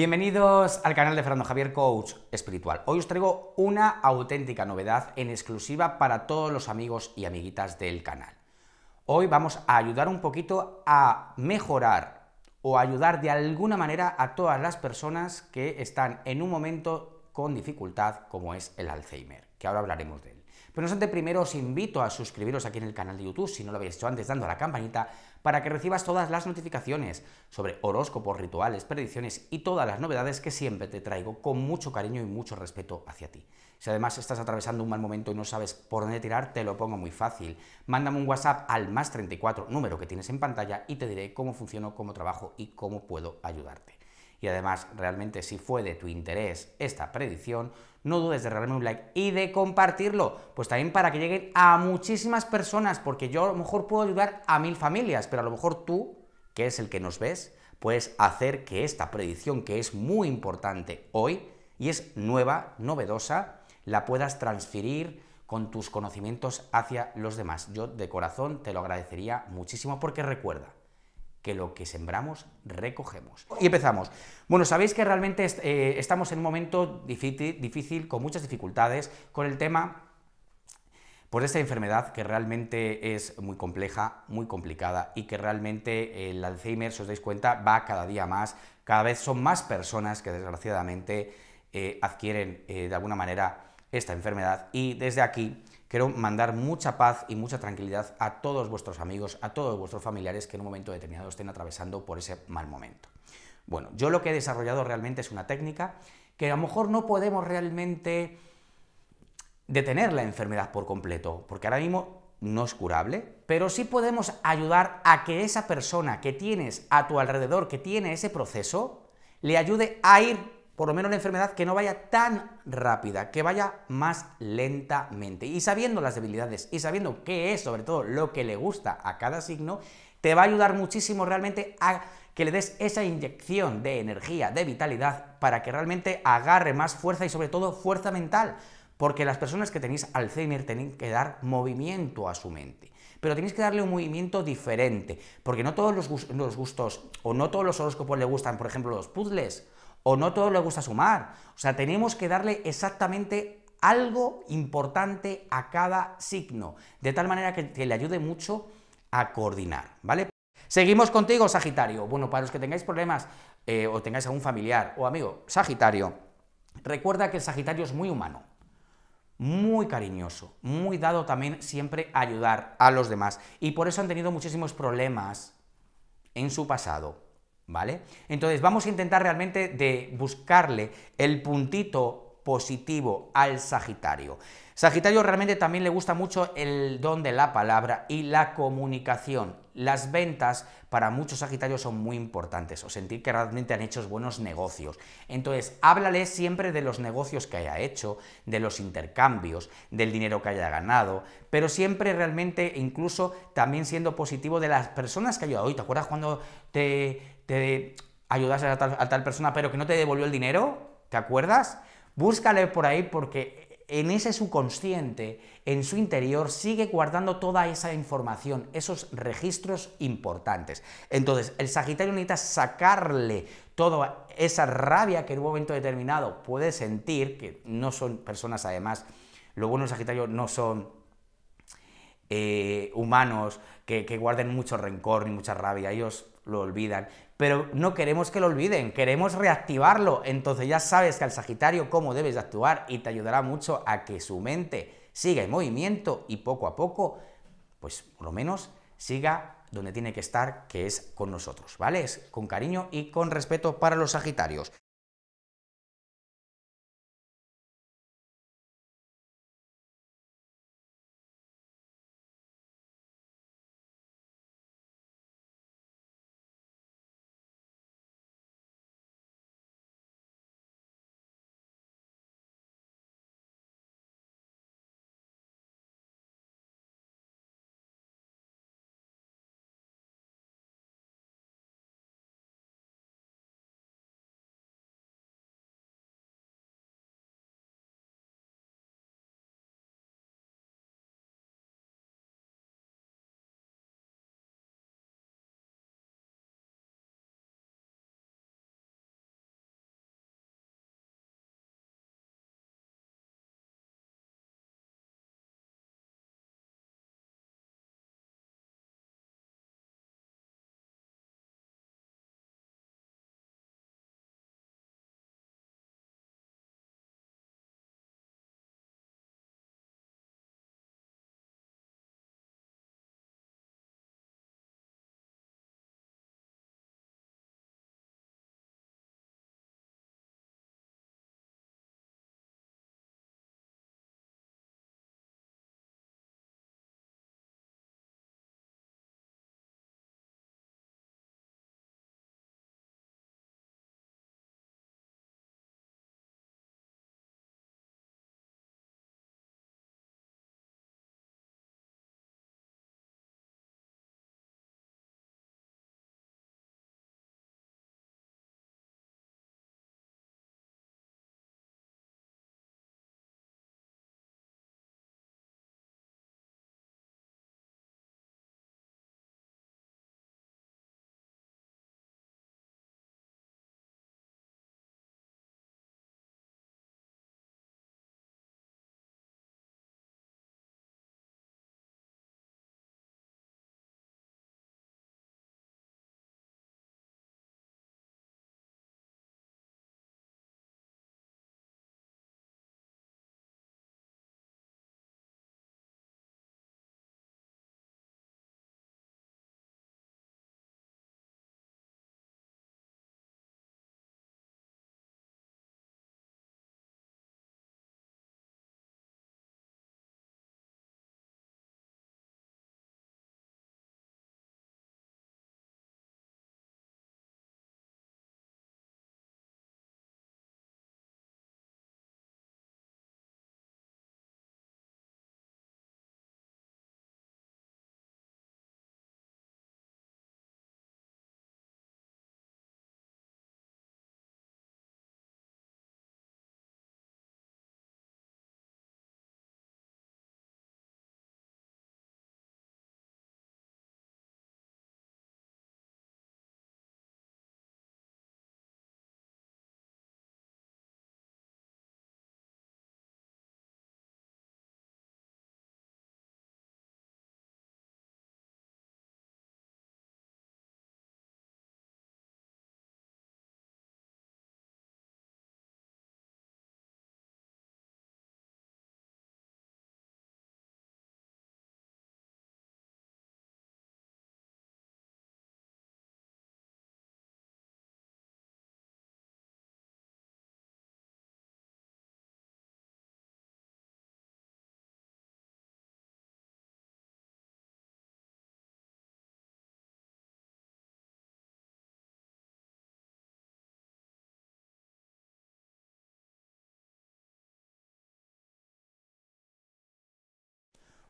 Bienvenidos al canal de Fernando Javier Coach Espiritual. Hoy os traigo una auténtica novedad en exclusiva para todos los amigos y amiguitas del canal. Hoy vamos a ayudar un poquito a mejorar o ayudar de alguna manera a todas las personas que están en un momento con dificultad como es el Alzheimer, que ahora hablaremos de él. Pero pues no obstante, primero os invito a suscribiros aquí en el canal de YouTube, si no lo habéis hecho antes, dando a la campanita, para que recibas todas las notificaciones sobre horóscopos, rituales, predicciones y todas las novedades que siempre te traigo con mucho cariño y mucho respeto hacia ti. Si además estás atravesando un mal momento y no sabes por dónde tirar, te lo pongo muy fácil. Mándame un WhatsApp al más 34, número que tienes en pantalla, y te diré cómo funciono, cómo trabajo y cómo puedo ayudarte y además realmente si fue de tu interés esta predicción, no dudes de regalarme un like y de compartirlo, pues también para que lleguen a muchísimas personas, porque yo a lo mejor puedo ayudar a mil familias, pero a lo mejor tú, que es el que nos ves, puedes hacer que esta predicción, que es muy importante hoy y es nueva, novedosa, la puedas transferir con tus conocimientos hacia los demás. Yo de corazón te lo agradecería muchísimo porque recuerda, que lo que sembramos recogemos. Y empezamos. Bueno, sabéis que realmente eh, estamos en un momento difícil, difícil, con muchas dificultades, con el tema por pues, esta enfermedad que realmente es muy compleja, muy complicada y que realmente eh, el Alzheimer, si os dais cuenta, va cada día más, cada vez son más personas que desgraciadamente eh, adquieren de alguna manera esta enfermedad y desde aquí Quiero mandar mucha paz y mucha tranquilidad a todos vuestros amigos, a todos vuestros familiares que en un momento determinado estén atravesando por ese mal momento. Bueno, yo lo que he desarrollado realmente es una técnica que a lo mejor no podemos realmente detener la enfermedad por completo, porque ahora mismo no es curable, pero sí podemos ayudar a que esa persona que tienes a tu alrededor, que tiene ese proceso, le ayude a ir por lo menos una enfermedad que no vaya tan rápida, que vaya más lentamente. Y sabiendo las debilidades y sabiendo qué es sobre todo lo que le gusta a cada signo, te va a ayudar muchísimo realmente a que le des esa inyección de energía, de vitalidad, para que realmente agarre más fuerza y sobre todo fuerza mental, porque las personas que tenéis Alzheimer tienen que dar movimiento a su mente pero tenéis que darle un movimiento diferente, porque no todos los, gustos o no todos los horóscopos le gustan, por ejemplo, los puzzles o no todo le gusta sumar. O sea, tenemos que darle exactamente algo importante a cada signo, de tal manera que, le ayude mucho a coordinar, ¿vale? Seguimos contigo, Sagitario. Bueno, para los que tengáis problemas eh, o tengáis algún familiar o amigo, Sagitario, recuerda que el Sagitario es muy humano, muy cariñoso, muy dado también siempre a ayudar a los demás y por eso han tenido muchísimos problemas en su pasado entonces vamos a intentar realmente de buscarle el puntito positivo al Sagitario. Sagitario realmente también le gusta mucho el don de la palabra y la comunicación. Las ventas para muchos Sagitarios son muy importantes o sentir que realmente han hecho buenos negocios. Entonces, háblale siempre de los negocios que haya hecho, de los intercambios, del dinero que haya ganado, pero siempre realmente incluso también siendo positivo de las personas que ha ayudado. ¿Te acuerdas cuando te, te ayudaste a tal persona pero que no te devolvió el dinero? ¿Te acuerdas? Búscale por ahí porque en ese subconsciente, en su interior, sigue guardando toda esa información, esos registros importantes. Entonces, el Sagitario necesita sacarle toda esa rabia que en un momento determinado puede sentir, que no son personas además, lo bueno del Sagitario no son eh, humanos que, que guarden mucho rencor ni mucha rabia, ellos lo olvidan, pero no queremos que lo olviden, queremos reactivarlo. Entonces ya sabes que al Sagitario cómo debes actuar y te ayudará mucho a que su mente siga en movimiento y poco a poco, pues por lo menos siga donde tiene que estar, que es con nosotros, ¿vale? con cariño y con respeto para los Sagitarios.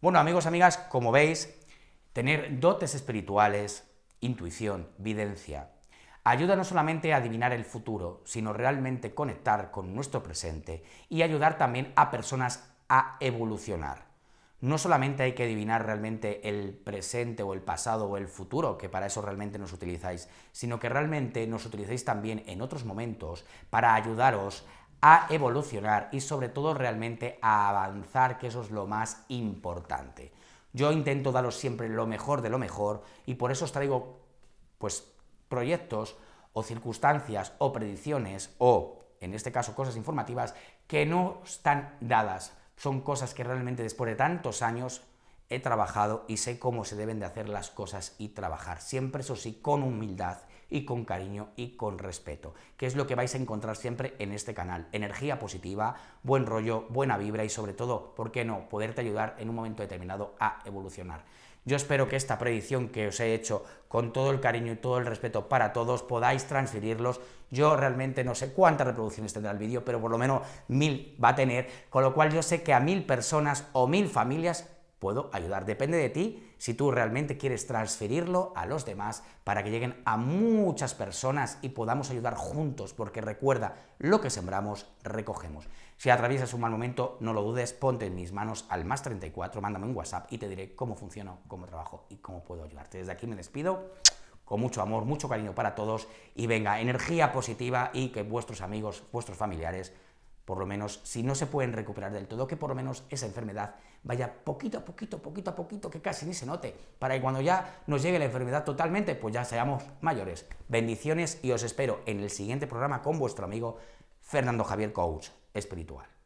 Bueno, amigos, amigas, como veis, tener dotes espirituales, intuición, videncia, ayuda no solamente a adivinar el futuro, sino realmente conectar con nuestro presente y ayudar también a personas a evolucionar. No solamente hay que adivinar realmente el presente o el pasado o el futuro, que para eso realmente nos utilizáis, sino que realmente nos utilizáis también en otros momentos para ayudaros a evolucionar y sobre todo realmente a avanzar, que eso es lo más importante. Yo intento daros siempre lo mejor de lo mejor y por eso os traigo pues proyectos o circunstancias o predicciones o en este caso cosas informativas que no están dadas. Son cosas que realmente después de tantos años he trabajado y sé cómo se deben de hacer las cosas y trabajar. Siempre eso sí con humildad y con cariño y con respeto, que es lo que vais a encontrar siempre en este canal. Energía positiva, buen rollo, buena vibra y sobre todo, ¿por qué no?, poderte ayudar en un momento determinado a evolucionar. Yo espero que esta predicción que os he hecho con todo el cariño y todo el respeto para todos podáis transferirlos. Yo realmente no sé cuántas reproducciones tendrá el vídeo, pero por lo menos mil va a tener, con lo cual yo sé que a mil personas o mil familias puedo ayudar. Depende de ti si tú realmente quieres transferirlo a los demás para que lleguen a muchas personas y podamos ayudar juntos, porque recuerda, lo que sembramos, recogemos. Si atraviesas un mal momento, no lo dudes, ponte en mis manos al más 34, mándame un WhatsApp y te diré cómo funciono, cómo trabajo y cómo puedo ayudarte. Desde aquí me despido con mucho amor, mucho cariño para todos y venga, energía positiva y que vuestros amigos, vuestros familiares, por lo menos si no se pueden recuperar del todo, que por lo menos esa enfermedad vaya poquito a poquito, poquito a poquito, que casi ni se note, para que cuando ya nos llegue la enfermedad totalmente, pues ya seamos mayores. Bendiciones y os espero en el siguiente programa con vuestro amigo Fernando Javier Coach, espiritual.